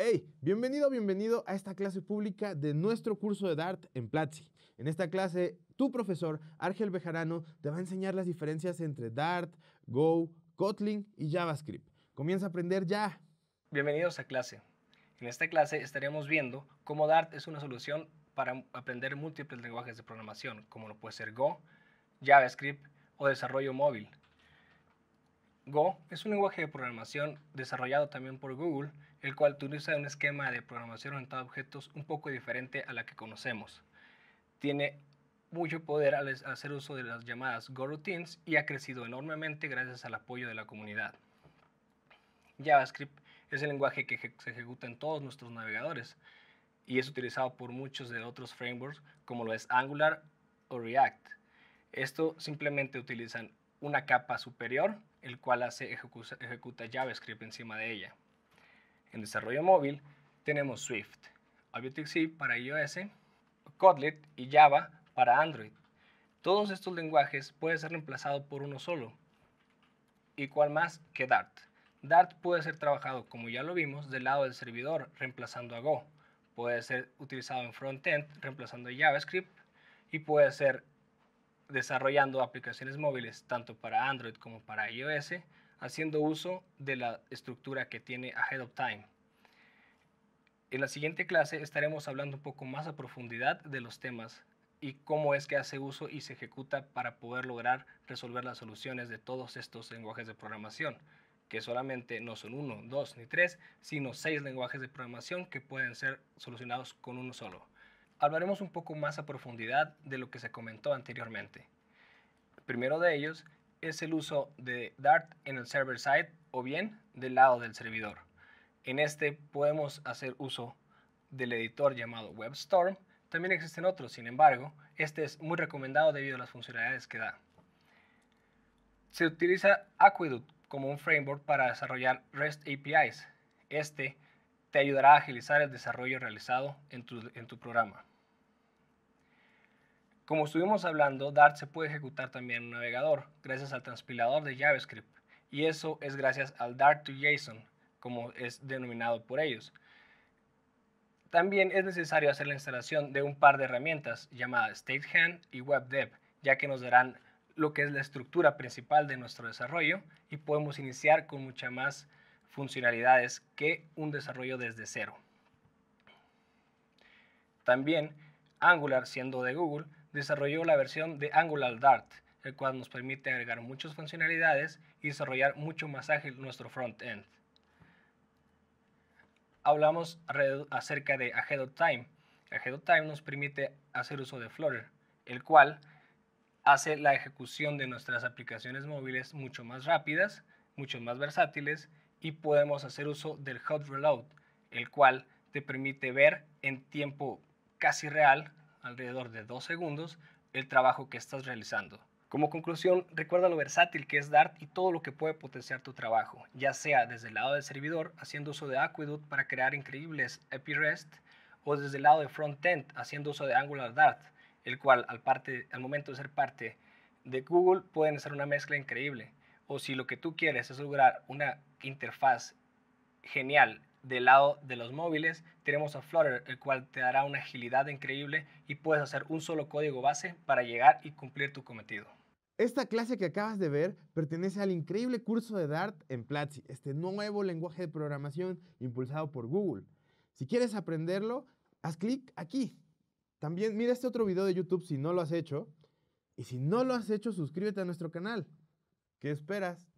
Hey, bienvenido, bienvenido a esta clase pública de nuestro curso de Dart en Platzi. En esta clase, tu profesor, Ángel Bejarano, te va a enseñar las diferencias entre Dart, Go, Kotlin y JavaScript. Comienza a aprender ya. Bienvenidos a clase. En esta clase estaremos viendo cómo Dart es una solución para aprender múltiples lenguajes de programación, como lo puede ser Go, JavaScript o desarrollo móvil. Go es un lenguaje de programación desarrollado también por Google el cual utiliza un esquema de programación orientada a objetos un poco diferente a la que conocemos. Tiene mucho poder al hacer uso de las llamadas GoRoutines y ha crecido enormemente gracias al apoyo de la comunidad. JavaScript es el lenguaje que se ejecuta en todos nuestros navegadores y es utilizado por muchos de otros frameworks como lo es Angular o React. Esto simplemente utilizan una capa superior, el cual hace ejecuta JavaScript encima de ella en desarrollo móvil, tenemos Swift, Objective C para iOS, Kotlin y Java para Android. Todos estos lenguajes pueden ser reemplazados por uno solo. ¿Y cuál más que Dart? Dart puede ser trabajado, como ya lo vimos, del lado del servidor, reemplazando a Go. Puede ser utilizado en frontend, reemplazando a JavaScript. Y puede ser desarrollando aplicaciones móviles, tanto para Android como para iOS, haciendo uso de la estructura que tiene Ahead of Time. En la siguiente clase estaremos hablando un poco más a profundidad de los temas y cómo es que hace uso y se ejecuta para poder lograr resolver las soluciones de todos estos lenguajes de programación, que solamente no son uno, dos ni tres, sino seis lenguajes de programación que pueden ser solucionados con uno solo. Hablaremos un poco más a profundidad de lo que se comentó anteriormente. primero de ellos es el uso de Dart en el server side o bien del lado del servidor. En este podemos hacer uso del editor llamado WebStorm. También existen otros, sin embargo, este es muy recomendado debido a las funcionalidades que da. Se utiliza Aqueduct como un framework para desarrollar REST APIs. Este te ayudará a agilizar el desarrollo realizado en tu, en tu programa. Como estuvimos hablando, Dart se puede ejecutar también en un navegador, gracias al transpilador de JavaScript, y eso es gracias al Dart to JSON, como es denominado por ellos. También es necesario hacer la instalación de un par de herramientas llamadas State Hand y WebDev, ya que nos darán lo que es la estructura principal de nuestro desarrollo y podemos iniciar con muchas más funcionalidades que un desarrollo desde cero. También Angular, siendo de Google, desarrolló la versión de Angular Dart, el cual nos permite agregar muchas funcionalidades y desarrollar mucho más ágil nuestro front-end. Hablamos acerca de Ahead of Time. Ahead of Time nos permite hacer uso de Flutter, el cual hace la ejecución de nuestras aplicaciones móviles mucho más rápidas, mucho más versátiles y podemos hacer uso del Hot Reload, el cual te permite ver en tiempo casi real alrededor de dos segundos el trabajo que estás realizando. Como conclusión, recuerda lo versátil que es Dart y todo lo que puede potenciar tu trabajo, ya sea desde el lado del servidor, haciendo uso de Aqueduct para crear increíbles API rest, o desde el lado de Frontend, haciendo uso de Angular Dart, el cual al, momento de ser parte de Google pueden ser una mezcla increíble. O si lo que tú quieres es lograr una interfaz genial del lado de los móviles tenemos a Flutter, el cual te dará una agilidad increíble y puedes hacer un solo código base para llegar y cumplir tu cometido. Esta clase que acabas de ver pertenece al increíble curso de Dart en Platzi, este nuevo lenguaje de programación impulsado por Google. Si quieres aprenderlo, haz clic aquí. También mira este otro video de YouTube si no lo has hecho. Y si no lo has hecho, suscríbete a nuestro canal. ¿Qué esperas?